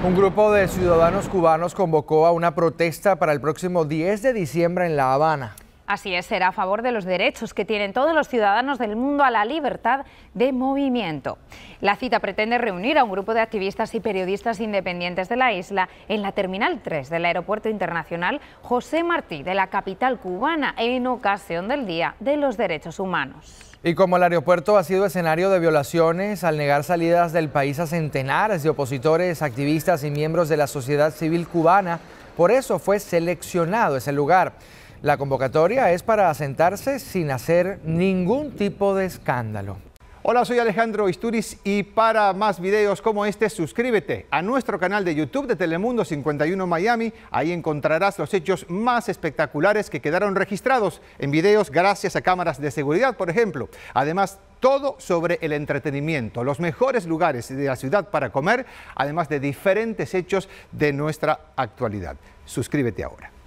Un grupo de ciudadanos cubanos convocó a una protesta para el próximo 10 de diciembre en La Habana. Así es, será a favor de los derechos que tienen todos los ciudadanos del mundo a la libertad de movimiento. La cita pretende reunir a un grupo de activistas y periodistas independientes de la isla en la Terminal 3 del Aeropuerto Internacional José Martí de la capital cubana en ocasión del Día de los Derechos Humanos. Y como el aeropuerto ha sido escenario de violaciones al negar salidas del país a centenares de opositores, activistas y miembros de la sociedad civil cubana, por eso fue seleccionado ese lugar. La convocatoria es para asentarse sin hacer ningún tipo de escándalo. Hola, soy Alejandro Isturiz y para más videos como este, suscríbete a nuestro canal de YouTube de Telemundo 51 Miami. Ahí encontrarás los hechos más espectaculares que quedaron registrados en videos gracias a cámaras de seguridad, por ejemplo. Además, todo sobre el entretenimiento, los mejores lugares de la ciudad para comer, además de diferentes hechos de nuestra actualidad. Suscríbete ahora.